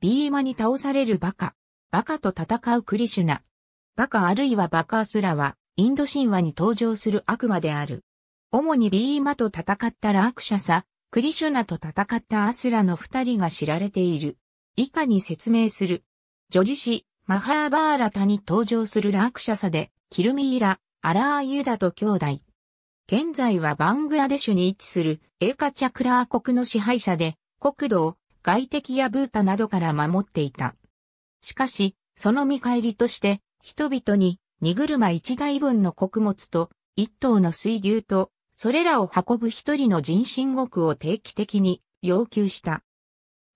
ビーマに倒されるバカ。バカと戦うクリシュナ。バカあるいはバカアスラは、インド神話に登場する悪魔である。主にビーマと戦ったラークシャサ、クリシュナと戦ったアスラの二人が知られている。以下に説明する。女児詩、マハーバーラタに登場するラークシャサで、キルミーラ、アラーユダと兄弟。現在はバングラデシュに位置するエーカチャクラー国の支配者で、国土を外敵やブータなどから守っていた。しかし、その見返りとして、人々に荷車一台分の穀物と一頭の水牛と、それらを運ぶ一人の人身獄を定期的に要求した。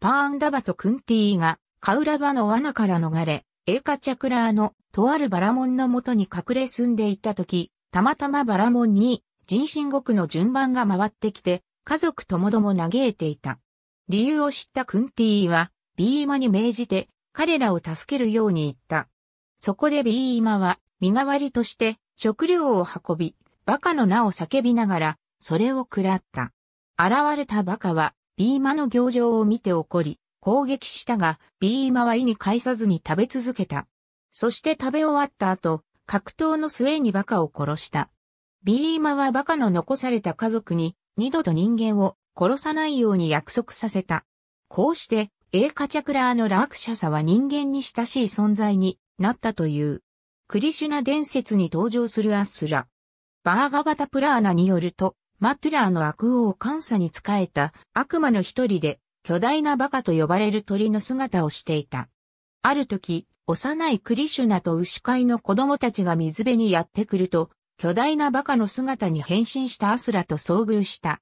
パーンダバとクンティーがカウラバの罠から逃れ、エーカチャクラーのとあるバラモンのもとに隠れ住んでいた時、たまたまバラモンに人身獄の順番が回ってきて、家族ともども嘆いていた。理由を知ったクンティーは、ビーマに命じて、彼らを助けるように言った。そこでビーマは、身代わりとして、食料を運び、バカの名を叫びながら、それを喰らった。現れたバカは、ビーマの行状を見て怒り、攻撃したが、ビーマは意に介さずに食べ続けた。そして食べ終わった後、格闘の末にバカを殺した。ビーマはバカの残された家族に、二度と人間を殺さないように約束させた。こうして、エーカチャクラーのラークシャサは人間に親しい存在になったという。クリシュナ伝説に登場するアスラ。バーガバタプラーナによると、マトゥラーの悪王監査に仕えた悪魔の一人で、巨大なバカと呼ばれる鳥の姿をしていた。ある時、幼いクリシュナと牛飼いの子供たちが水辺にやってくると、巨大なバカの姿に変身したアスラと遭遇した。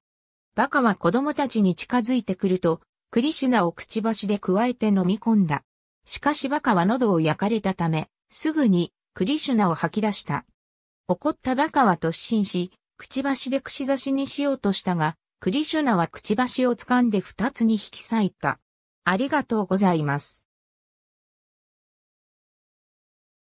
バカは子供たちに近づいてくると、クリシュナをくちばしで加えて飲み込んだ。しかしバカは喉を焼かれたため、すぐにクリシュナを吐き出した。怒ったバカは突進し、くちばしで串刺しにしようとしたが、クリシュナはくちばしを掴んで二つに引き裂いた。ありがとうございます。